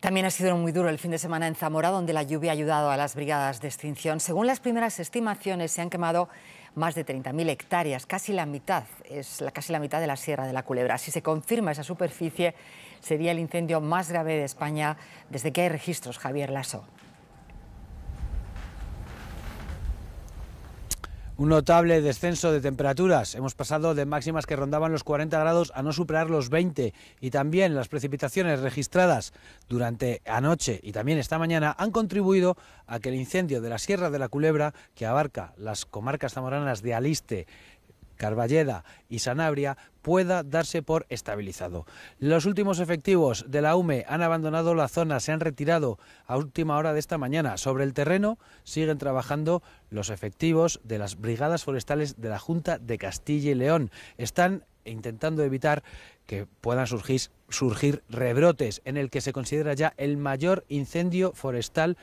También ha sido muy duro el fin de semana en Zamora, donde la lluvia ha ayudado a las brigadas de extinción. Según las primeras estimaciones, se han quemado más de 30.000 hectáreas, casi la mitad, es casi la mitad de la Sierra de la Culebra. Si se confirma esa superficie, sería el incendio más grave de España desde que hay registros, Javier Lasso. Un notable descenso de temperaturas. Hemos pasado de máximas que rondaban los 40 grados a no superar los 20 y también las precipitaciones registradas durante anoche y también esta mañana han contribuido a que el incendio de la Sierra de la Culebra, que abarca las comarcas zamoranas de Aliste, Carballeda y Sanabria pueda darse por estabilizado. Los últimos efectivos de la UME han abandonado la zona, se han retirado a última hora de esta mañana. Sobre el terreno siguen trabajando los efectivos de las brigadas forestales de la Junta de Castilla y León. Están intentando evitar que puedan surgir, surgir rebrotes en el que se considera ya el mayor incendio forestal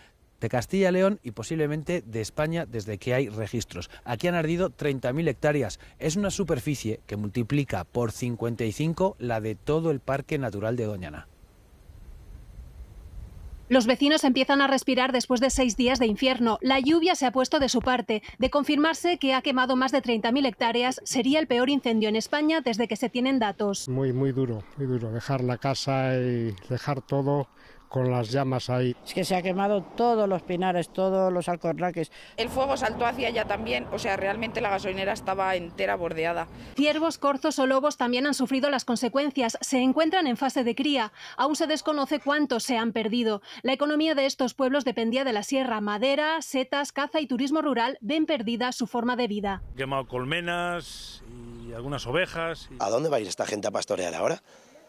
de Castilla y León y posiblemente de España desde que hay registros. Aquí han ardido 30.000 hectáreas. Es una superficie que multiplica por 55 la de todo el Parque Natural de Doñana. Los vecinos empiezan a respirar después de seis días de infierno. La lluvia se ha puesto de su parte. De confirmarse que ha quemado más de 30.000 hectáreas, sería el peor incendio en España desde que se tienen datos. Muy, muy duro, muy duro. Dejar la casa y dejar todo con las llamas ahí. Es que se ha quemado todos los pinares, todos los alcorraques. El fuego saltó hacia allá también, o sea, realmente la gasolinera estaba entera bordeada. Ciervos, corzos o lobos también han sufrido las consecuencias. Se encuentran en fase de cría. Aún se desconoce cuántos se han perdido. La economía de estos pueblos dependía de la sierra. Madera, setas, caza y turismo rural ven perdida su forma de vida. Quemado colmenas y algunas ovejas. ¿A dónde va a ir esta gente a pastorear ahora?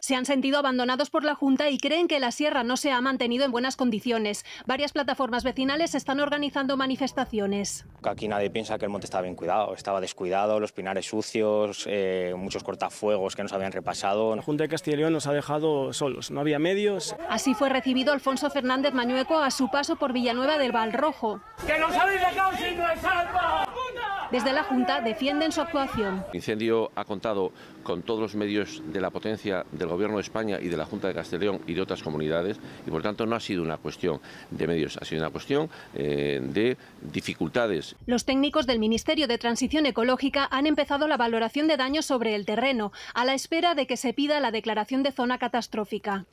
se han sentido abandonados por la Junta y creen que la sierra no se ha mantenido en buenas condiciones. Varias plataformas vecinales están organizando manifestaciones. Aquí nadie piensa que el monte estaba bien cuidado, estaba descuidado, los pinares sucios, eh, muchos cortafuegos que nos habían repasado. La Junta de Castilla y León nos ha dejado solos, no había medios. Así fue recibido Alfonso Fernández Mañueco a su paso por Villanueva del Rojo. ¡Que nos habéis dejado sin desde la Junta defienden su actuación. El incendio ha contado con todos los medios de la potencia del Gobierno de España y de la Junta de Castellón y de otras comunidades y por tanto no ha sido una cuestión de medios, ha sido una cuestión eh, de dificultades. Los técnicos del Ministerio de Transición Ecológica han empezado la valoración de daños sobre el terreno a la espera de que se pida la declaración de zona catastrófica.